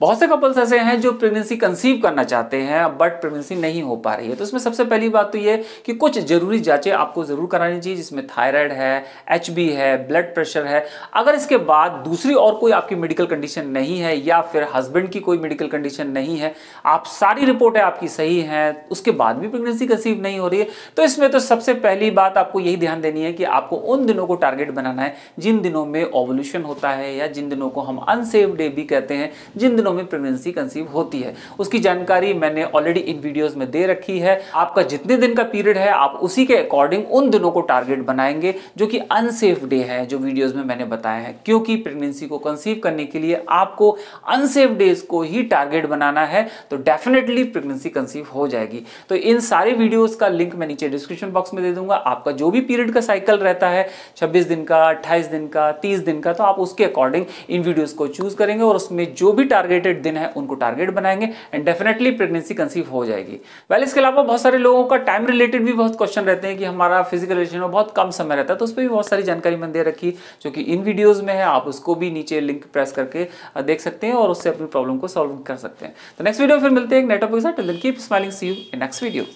बहुत से कपल्स ऐसे हैं जो प्रेगनेंसी कंसीव करना चाहते हैं बट प्रेगनेंसी नहीं हो पा रही है तो इसमें सबसे पहली बात तो ये कि कुछ ज़रूरी जांचें आपको ज़रूर करानी चाहिए जिसमें थायराइड है एच है ब्लड प्रेशर है अगर इसके बाद दूसरी और कोई आपकी मेडिकल कंडीशन नहीं है या फिर हस्बैंड की कोई मेडिकल कंडीशन नहीं है आप सारी रिपोर्टें आपकी सही हैं उसके बाद भी प्रेगनेंसी कंसीव नहीं हो रही है तो इसमें तो सबसे पहली बात आपको यही ध्यान देनी है कि आपको उन दिनों को टारगेट बनाना है जिन दिनों में ओवोल्यूशन होता है या जिन दिनों को हम अनसेफ डे भी कहते हैं जिन दिनों में प्रेगनेंसी कंसीव होती है उसकी जानकारी मैंने ऑलरेडी इन वीडियोस में दे रखी है आपका जितने दिन का पीरियड है आप उसी के अकॉर्डिंग उन दिनों को टारगेट बनाएंगे जो कि अनसेफ डे है जो वीडियोज में मैंने बताया है क्योंकि प्रेगनेंसी को कंसीव करने के लिए आपको अनसेफ डेज को ही टारगेट बनाना है तो डेफिनेटली प्रेगनेंसी कंसीव हो जाएगी तो इन सारे वीडियोज का लिंक मैं नीचे डिस्क्रिप्शन बॉक्स में दे दूंगा आपका जो भी पीरियड का साइकिल रहता है छब्बीस दिन का अट्ठाईस दिन का तीस दिन का तो आप उसके अकॉर्डिंग इन वीडियोस को चूज करेंगे और उसमें जो भी टारगेटेड दिन है उनको टारगेट बनाएंगे एंड डेफिनेटली प्रेगनेंसी कंसीव हो जाएगी वेल इसके अलावा बहुत सारे लोगों का टाइम रिलेटेड भी बहुत क्वेश्चन रहते हैं कि हमारा फिजिकल रिलेशन में बहुत कम समय रहता है तो उस पर भी बहुत सारी जानकारी मैंने दे रखी जो कि इन वीडियोज़ में है आप उसको भी नीचे लिंक प्रेस करके देख सकते हैं और उससे अपनी प्रॉब्लम को सॉल्व कर सकते हैं तो नेक्स्ट वीडियो फिर मिलते हैं नेटवर्क के साथ keep smiling see you in next video